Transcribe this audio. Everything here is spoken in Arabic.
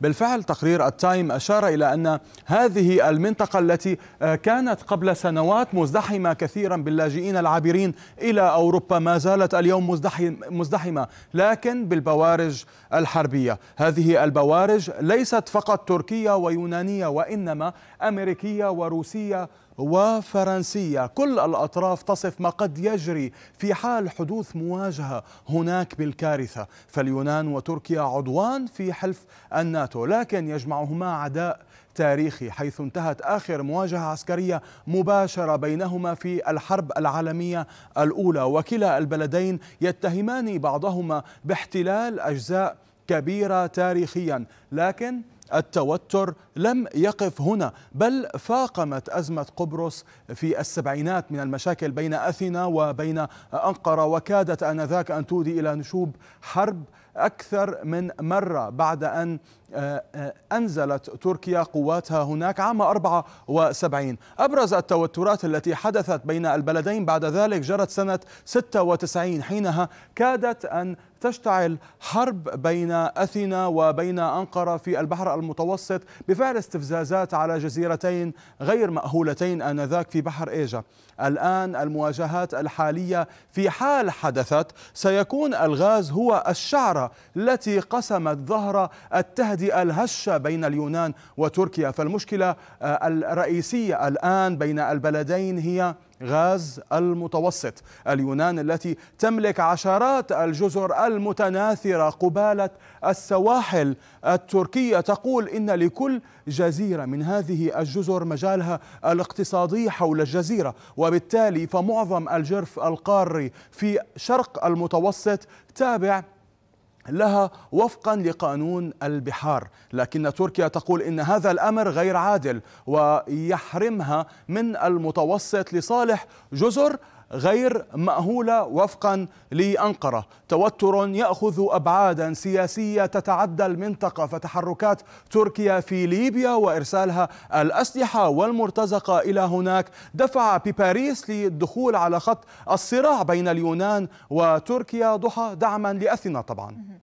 بالفعل تقرير التايم أشار إلى أن هذه المنطقة التي آه، كانت قبل سنوات مزدحمة كثيرا باللاجئين العابرين إلى أوروبا ما زالت اليوم مزدحم مزدحمة لكن بالبوارج الحربية هذه البوارج ليست فقط تركية ويونانية وإنما أمريكية وروسية وفرنسية كل الأطراف تصف ما قد يجري في حال حدوث مواجهة هناك بالكارثة فاليونان وتركيا عضوان في حلف الناتو مواجهته لكن يجمعهما عداء تاريخي حيث انتهت آخر مواجهة عسكرية مباشرة بينهما في الحرب العالمية الأولى وكلا البلدين يتهمان بعضهما باحتلال أجزاء كبيرة تاريخيا لكن التوتر لم يقف هنا بل فاقمت أزمة قبرص في السبعينات من المشاكل بين أثينا وبين أنقرة وكادت آنذاك أن تودي إلى نشوب حرب أكثر من مرة بعد أن آه، آه، أنزلت تركيا قواتها هناك عام 74 أبرز التوترات التي حدثت بين البلدين بعد ذلك جرت سنة 96 حينها كادت أن تشتعل حرب بين أثينا وبين أنقرة في البحر المتوسط بفعل استفزازات على جزيرتين غير مأهولتين آنذاك في بحر إيجا الآن المواجهات الحالية في حال حدثت سيكون الغاز هو الشعرة التي قسمت ظهر التهدئة الهشة بين اليونان وتركيا فالمشكلة آه، الرئيسية الآن بين البلدين هي غاز المتوسط اليونان التي تملك عشرات الجزر المتناثرة قبالة السواحل التركية تقول إن لكل جزيرة من هذه الجزر مجالها الاقتصادي حول الجزيرة وبالتالي فمعظم الجرف القاري في شرق المتوسط تابع لها وفقا لقانون البحار لكن تركيا تقول إن هذا الأمر غير عادل ويحرمها من المتوسط لصالح جزر غير مأهولة وفقا لأنقرة توتر يأخذ أبعادا سياسية تتعدى المنطقة فتحركات تركيا في ليبيا وإرسالها الأسلحة والمرتزقة إلى هناك دفع بباريس للدخول على خط الصراع بين اليونان وتركيا ضحى دعما لأثينا طبعا